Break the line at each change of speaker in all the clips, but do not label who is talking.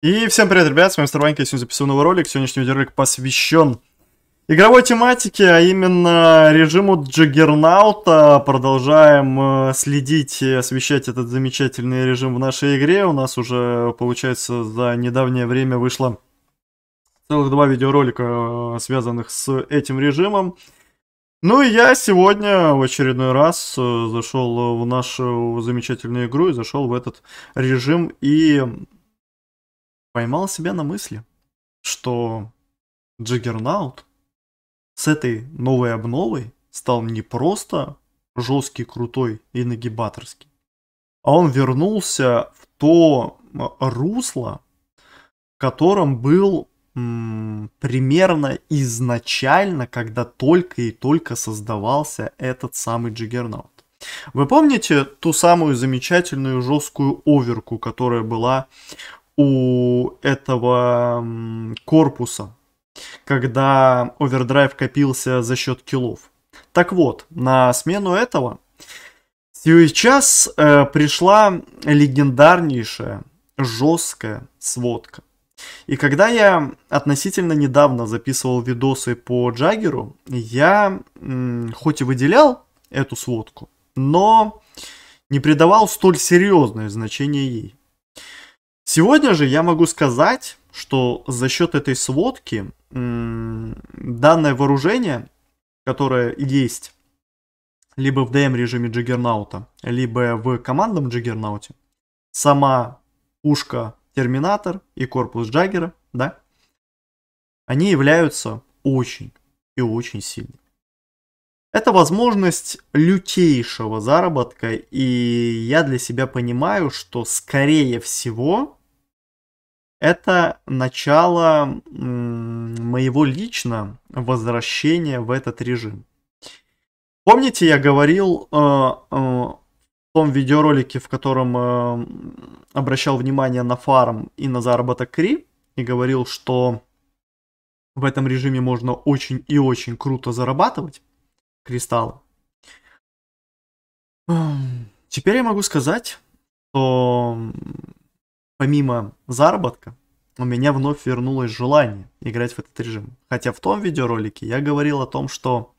И всем привет, ребят, с вами Мистер сегодня записываю новый ролик. Сегодняшний видеоролик посвящен игровой тематике, а именно режиму Джаггернаута. Продолжаем э, следить и освещать этот замечательный режим в нашей игре. У нас уже, получается, за недавнее время вышло целых два видеоролика, э, связанных с этим режимом. Ну и я сегодня в очередной раз э, зашел в нашу замечательную игру и зашел в этот режим и поймал себя на мысли, что Джаггернаут с этой новой обновой стал не просто жесткий, крутой и нагибаторский, а он вернулся в то русло, в котором был м, примерно изначально, когда только и только создавался этот самый Джиггернаут. Вы помните ту самую замечательную жесткую оверку, которая была у этого корпуса, когда овердрайв копился за счет киллов. Так вот, на смену этого сейчас э, пришла легендарнейшая, жесткая сводка. И когда я относительно недавно записывал видосы по Джаггеру, я м, хоть и выделял эту сводку, но не придавал столь серьезное значение ей. Сегодня же я могу сказать, что за счет этой сводки данное вооружение, которое есть либо в ДМ режиме Джиггернаута, либо в командном Джиггернауте, сама пушка Терминатор и корпус Джаггера, да, они являются очень и очень сильными. Это возможность лютейшего заработка, и я для себя понимаю, что скорее всего это начало моего лично возвращения в этот режим. Помните, я говорил э, э, в том видеоролике, в котором э, обращал внимание на фарм и на заработок кри, и говорил, что в этом режиме можно очень и очень круто зарабатывать кристаллы. Эм, теперь я могу сказать, что помимо заработка, у меня вновь вернулось желание играть в этот режим. Хотя в том видеоролике я говорил о том, что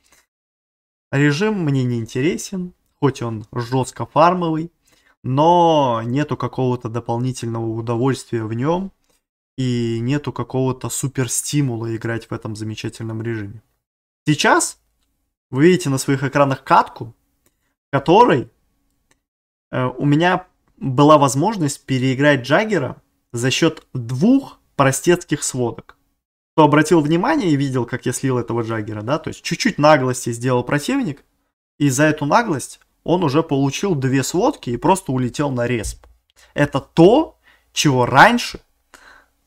режим мне не интересен, хоть он жестко фармовый, но нету какого-то дополнительного удовольствия в нем и нету какого-то супер стимула играть в этом замечательном режиме. Сейчас вы видите на своих экранах катку, в которой э, у меня была возможность переиграть Джаггера за счет двух простецких сводок. Кто обратил внимание и видел, как я слил этого Джаггера, да, то есть чуть-чуть наглости сделал противник, и за эту наглость он уже получил две сводки и просто улетел на респ. Это то, чего раньше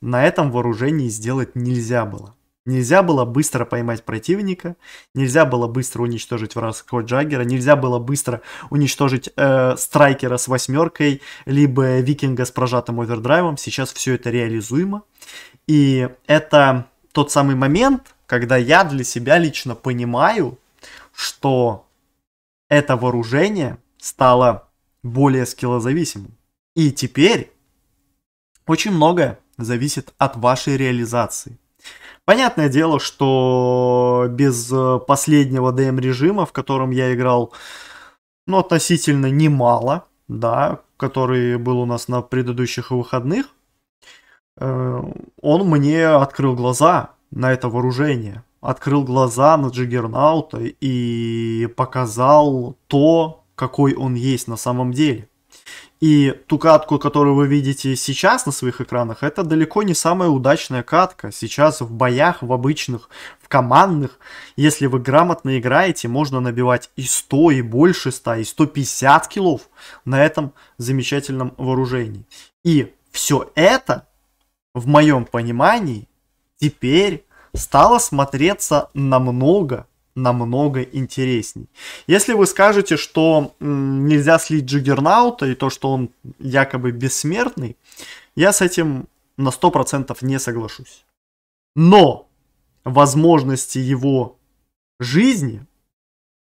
на этом вооружении сделать нельзя было. Нельзя было быстро поймать противника, нельзя было быстро уничтожить вражеского Джаггера, нельзя было быстро уничтожить э, страйкера с восьмеркой, либо викинга с прожатым овердрайвом. Сейчас все это реализуемо. И это тот самый момент, когда я для себя лично понимаю, что это вооружение стало более скиллозависимым. И теперь очень многое зависит от вашей реализации. Понятное дело, что без э, последнего DM режима, в котором я играл, ну, относительно немало, да, который был у нас на предыдущих выходных, э, он мне открыл глаза на это вооружение, открыл глаза на Джиггернаута и показал то, какой он есть на самом деле. И ту катку, которую вы видите сейчас на своих экранах, это далеко не самая удачная катка. Сейчас в боях, в обычных, в командных, если вы грамотно играете, можно набивать и 100, и больше 100, и 150 килов на этом замечательном вооружении. И все это, в моем понимании, теперь стало смотреться намного намного интересней. Если вы скажете, что м, нельзя слить Джиггернаута и то, что он якобы бессмертный, я с этим на 100% не соглашусь. Но возможности его жизни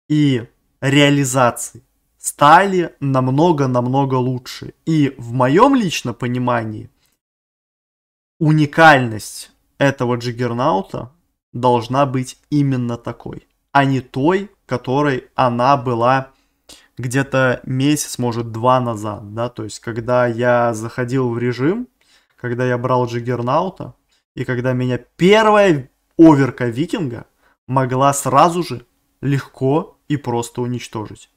и реализации стали намного-намного лучше. И в моем личном понимании уникальность этого джиггернаута должна быть именно такой а не той, которой она была где-то месяц, может, два назад, да, то есть, когда я заходил в режим, когда я брал Джиггернаута, и когда меня первая оверка Викинга могла сразу же легко и просто уничтожить.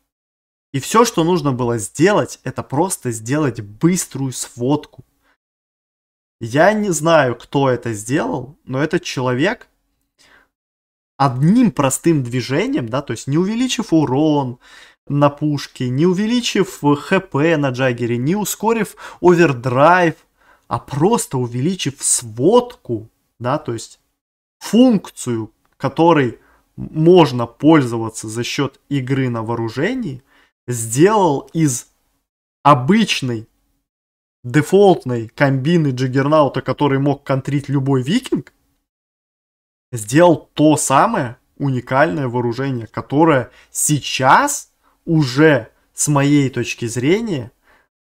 И все, что нужно было сделать, это просто сделать быструю сводку. Я не знаю, кто это сделал, но этот человек одним простым движением, да, то есть не увеличив урон на пушке, не увеличив э, хп на джаггере, не ускорив овердрайв, а просто увеличив сводку, да, то есть функцию, которой можно пользоваться за счет игры на вооружении, сделал из обычной дефолтной комбины Джиггернаута, который мог контрить любой викинг, сделал то самое уникальное вооружение, которое сейчас уже с моей точки зрения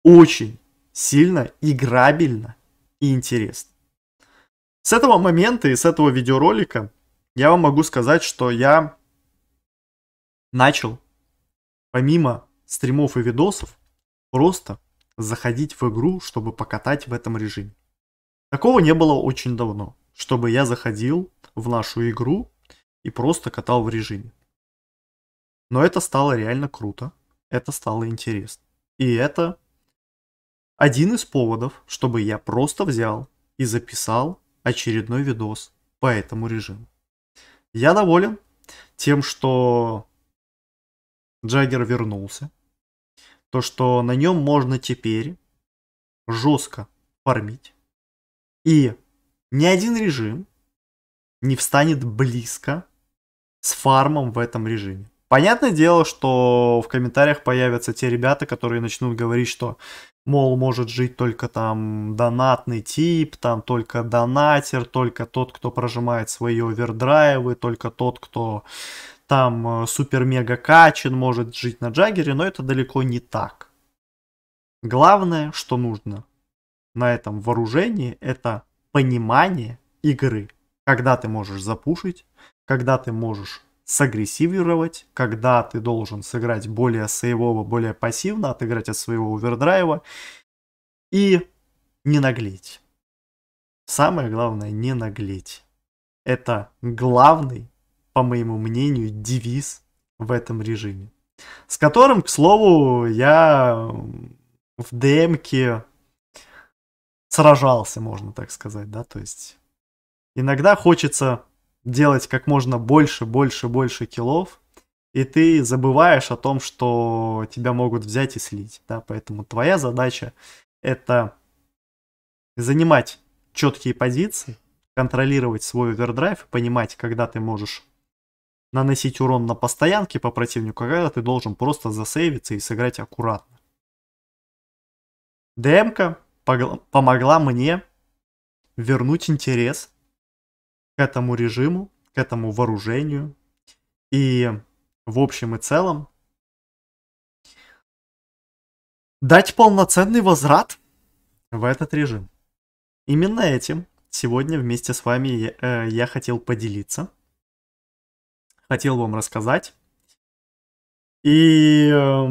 очень сильно играбельно и интересно. С этого момента и с этого видеоролика я вам могу сказать, что я начал, помимо стримов и видосов, просто заходить в игру, чтобы покатать в этом режиме. Такого не было очень давно, чтобы я заходил в нашу игру и просто катал в режиме. Но это стало реально круто, это стало интересно. И это один из поводов, чтобы я просто взял и записал очередной видос по этому режиму. Я доволен тем, что Джаггер вернулся. То, что на нем можно теперь жестко фармить. И ни один режим не встанет близко с фармом в этом режиме. Понятное дело, что в комментариях появятся те ребята, которые начнут говорить, что, мол, может жить только там донатный тип, там только донатер, только тот, кто прожимает свои овердрайвы, только тот, кто там э, супер-мега качен, может жить на джаггере, но это далеко не так. Главное, что нужно на этом вооружении, это понимание игры когда ты можешь запушить, когда ты можешь сагрессивировать, когда ты должен сыграть более сейвово, более пассивно, отыграть от своего овердрайва и не наглеть. Самое главное, не наглеть. Это главный, по моему мнению, девиз в этом режиме. С которым, к слову, я в демке сражался, можно так сказать, да, то есть Иногда хочется делать как можно больше, больше, больше килов, и ты забываешь о том, что тебя могут взять и слить. Да? Поэтому твоя задача это занимать четкие позиции, контролировать свой овердрайв, понимать, когда ты можешь наносить урон на постоянке по противнику, а когда ты должен просто засейвиться и сыграть аккуратно. дм помогла мне вернуть интерес к этому режиму, к этому вооружению. И в общем и целом дать полноценный возврат в этот режим. Именно этим сегодня вместе с вами я, э, я хотел поделиться. Хотел вам рассказать. И э,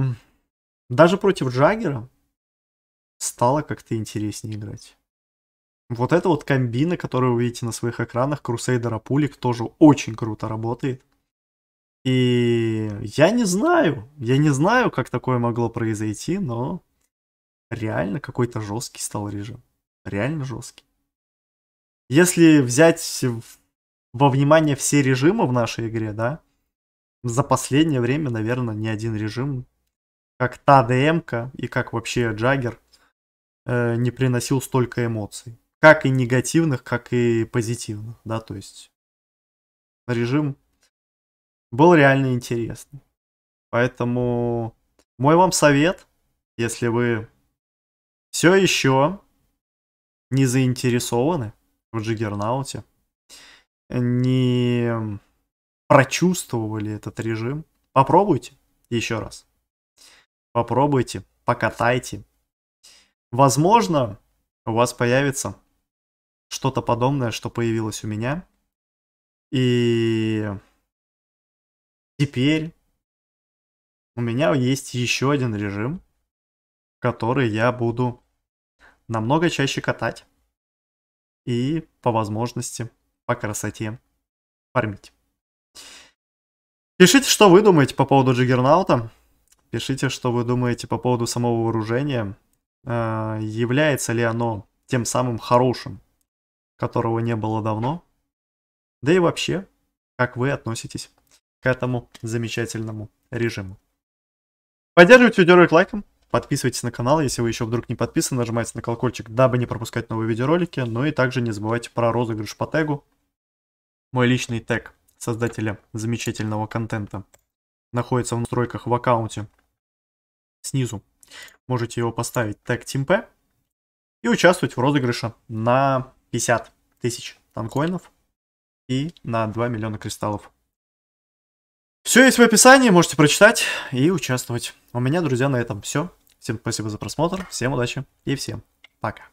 даже против Джаггера стало как-то интереснее играть. Вот это вот комбина, которую вы видите на своих экранах, Crusader Апулик, тоже очень круто работает. И я не знаю, я не знаю, как такое могло произойти, но реально какой-то жесткий стал режим. Реально жесткий. Если взять во внимание все режимы в нашей игре, да, за последнее время, наверное, ни один режим, как та ДМ-ка и как вообще Джаггер, э, не приносил столько эмоций как и негативных, как и позитивных, да, то есть режим был реально интересный. Поэтому мой вам совет, если вы все еще не заинтересованы в Джиггернауте, не прочувствовали этот режим, попробуйте еще раз. Попробуйте, покатайте. Возможно, у вас появится что-то подобное, что появилось у меня. И теперь у меня есть еще один режим, который я буду намного чаще катать и по возможности, по красоте фармить. Пишите, что вы думаете по поводу Джиггернаута. Пишите, что вы думаете по поводу самого вооружения. Э, является ли оно тем самым хорошим которого не было давно. Да и вообще, как вы относитесь к этому замечательному режиму. Поддерживайте видеоролик лайком, подписывайтесь на канал, если вы еще вдруг не подписаны, нажимайте на колокольчик, дабы не пропускать новые видеоролики, ну и также не забывайте про розыгрыш по тегу, мой личный тег создателя замечательного контента находится в настройках в аккаунте снизу. Можете его поставить тег TeamP и участвовать в розыгрыше на 50 тысяч танкоинов и на 2 миллиона кристаллов. Все есть в описании, можете прочитать и участвовать. У меня, друзья, на этом все. Всем спасибо за просмотр, всем удачи и всем пока.